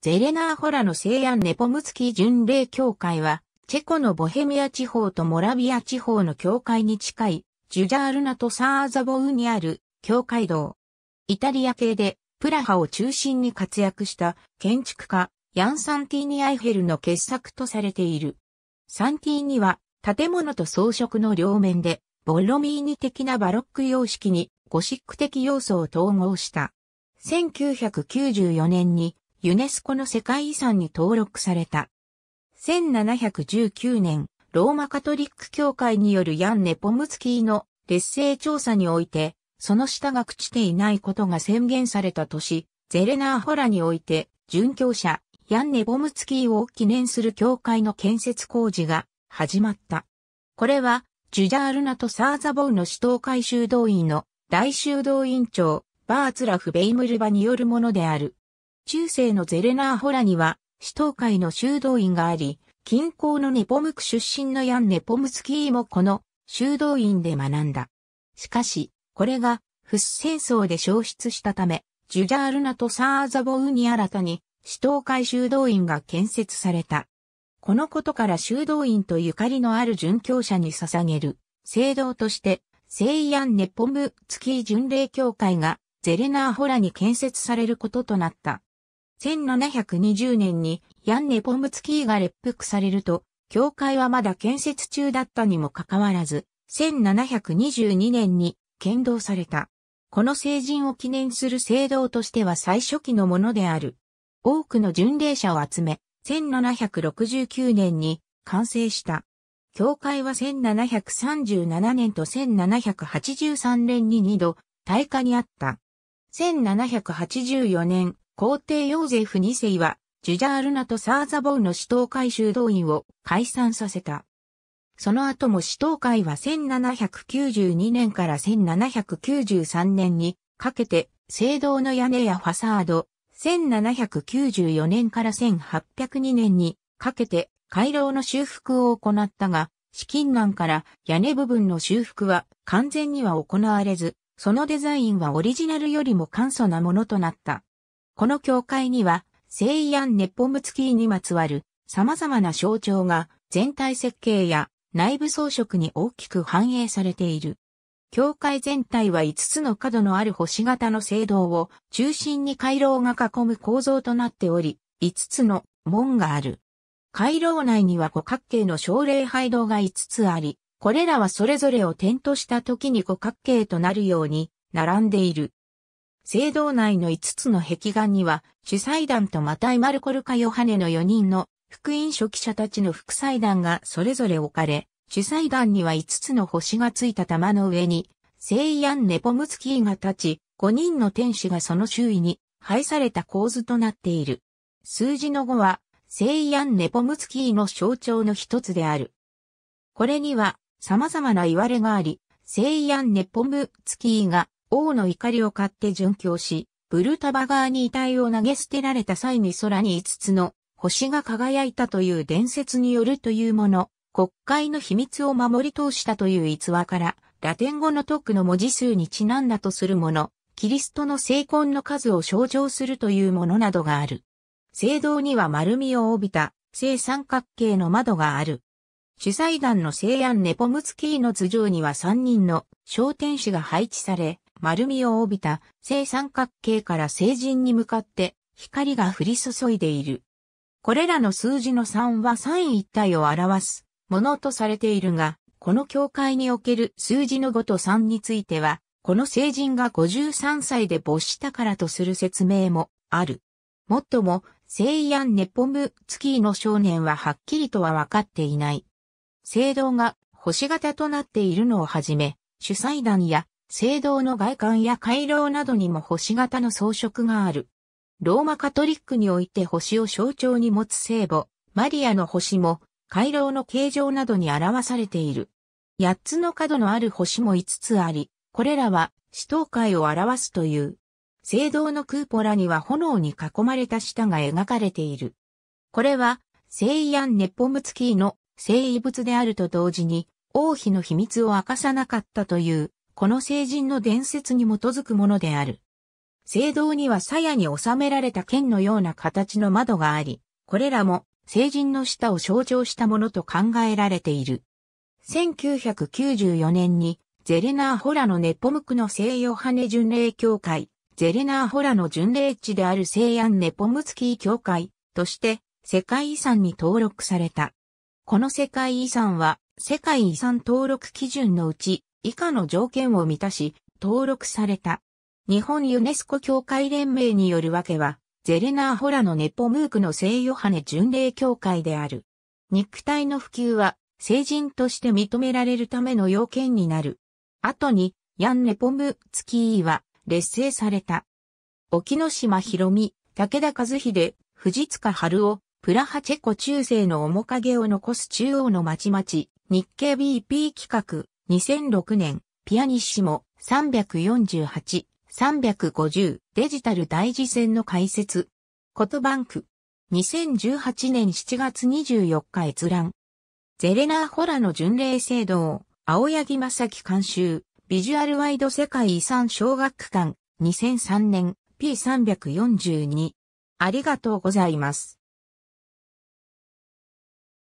ゼレナーホラの西安ネポムツキ巡礼教会は、チェコのボヘミア地方とモラビア地方の教会に近い、ジュジャールナとサーザボウにある、教会堂。イタリア系で、プラハを中心に活躍した建築家、ヤン・サンティーニ・アイヘルの傑作とされている。サンティーニは、建物と装飾の両面で、ボロミーニ的なバロック様式に、ゴシック的要素を統合した。1994年に、ユネスコの世界遺産に登録された。1719年、ローマカトリック教会によるヤン・ネポムツキーの劣勢調査において、その下が朽ちていないことが宣言された年、ゼレナーホラにおいて、殉教者、ヤン・ネポムツキーを記念する教会の建設工事が始まった。これは、ジュジャールナとサーザボウの首都会修道院の大修道院長、バーツラフ・ベイムルバによるものである。中世のゼレナーホラには、死闘会の修道院があり、近郊のネポムク出身のヤン・ネポムスキーもこの修道院で学んだ。しかし、これが、フス戦争で消失したため、ジュジャールナとサーザボウに新たに、死闘会修道院が建設された。このことから修道院とゆかりのある殉教者に捧げる、聖堂として、聖ヤン・ネポムツキー巡礼協会が、ゼレナーホラに建設されることとなった。1720年にヤンネ・ポムツキーが列服されると、教会はまだ建設中だったにもかかわらず、1722年に剣道された。この成人を記念する聖堂としては最初期のものである。多くの巡礼者を集め、1769年に完成した。教会は1737年と1783年に2度、大火にあった。1784年、皇帝ヨーゼフ2世は、ジュジャールナとサーザボウの死闘会修道院を解散させた。その後も死闘会は1792年から1793年にかけて、聖堂の屋根やファサード、1794年から1802年にかけて、回廊の修復を行ったが、資金難から屋根部分の修復は完全には行われず、そのデザインはオリジナルよりも簡素なものとなった。この教会には、聖イアン・ネッポムツキーにまつわる様々な象徴が全体設計や内部装飾に大きく反映されている。教会全体は5つの角のある星型の聖堂を中心に回廊が囲む構造となっており、5つの門がある。回廊内には五角形の奨励拝堂が5つあり、これらはそれぞれを点とした時に五角形となるように並んでいる。聖堂内の5つの壁画には、主祭壇とマタイ・マルコルカ・ヨハネの4人の福音書記者たちの副祭壇がそれぞれ置かれ、主祭壇には5つの星がついた玉の上に、聖イアン・ネポムツキーが立ち、5人の天使がその周囲に配された構図となっている。数字の5は、聖イアン・ネポムツキーの象徴の一つである。これには、様々な言われがあり、聖イアン・ネポムツキーが王の怒りを買って殉教し、ブルタバ川に遺体を投げ捨てられた際に空に5つの星が輝いたという伝説によるというもの、国会の秘密を守り通したという逸話から、ラテン語の特の文字数にちなんだとするもの、キリストの聖婚の数を象徴するというものなどがある。聖堂には丸みを帯びた正三角形の窓がある。主催団の聖安ネポムツキーの頭上には3人の小天使が配置され、丸みを帯びた正三角形から成人に向かって光が降り注いでいる。これらの数字の3は三位一体を表すものとされているが、この教会における数字の5と3については、この成人が53歳で没したからとする説明もある。もっとも、聖イアン・ネポム・ツキーの少年ははっきりとは分かっていない。聖堂が星型となっているのをはじめ、主祭壇や聖堂の外観や回廊などにも星型の装飾がある。ローマカトリックにおいて星を象徴に持つ聖母、マリアの星も、回廊の形状などに表されている。八つの角のある星も五つあり、これらは死闘会を表すという。聖堂のクーポラには炎に囲まれた舌が描かれている。これは、聖イアン・ネポムツキーの聖遺物であると同時に、王妃の秘密を明かさなかったというこの聖人の伝説に基づくものである。聖堂には鞘に収められた剣のような形の窓があり、これらも聖人の舌を象徴したものと考えられている。1994年にゼレナーホラのネポムクの聖ヨハネ巡礼協会、ゼレナーホラの巡礼地である聖安ンネポムツキー協会として世界遺産に登録された。この世界遺産は世界遺産登録基準のうち以下の条件を満たし、登録された。日本ユネスコ協会連盟によるわけは、ゼレナーホラのネポムークの聖ヨハネ巡礼協会である。肉体の普及は、成人として認められるための要件になる。後に、ヤン・ネポムツキーは、劣勢された。沖野島博美、武田和秀、藤塚春夫、プラハチェコ中世の面影を残す中央の町々、日経 BP 企画、2006年、ピアニッシモ348、350デジタル大事戦の解説。ことバンク。2018年7月24日閲覧。ゼレナー・ホラの巡礼度を、青柳正樹監修、ビジュアルワイド世界遺産小学館、2003年、P342。ありがとうございます。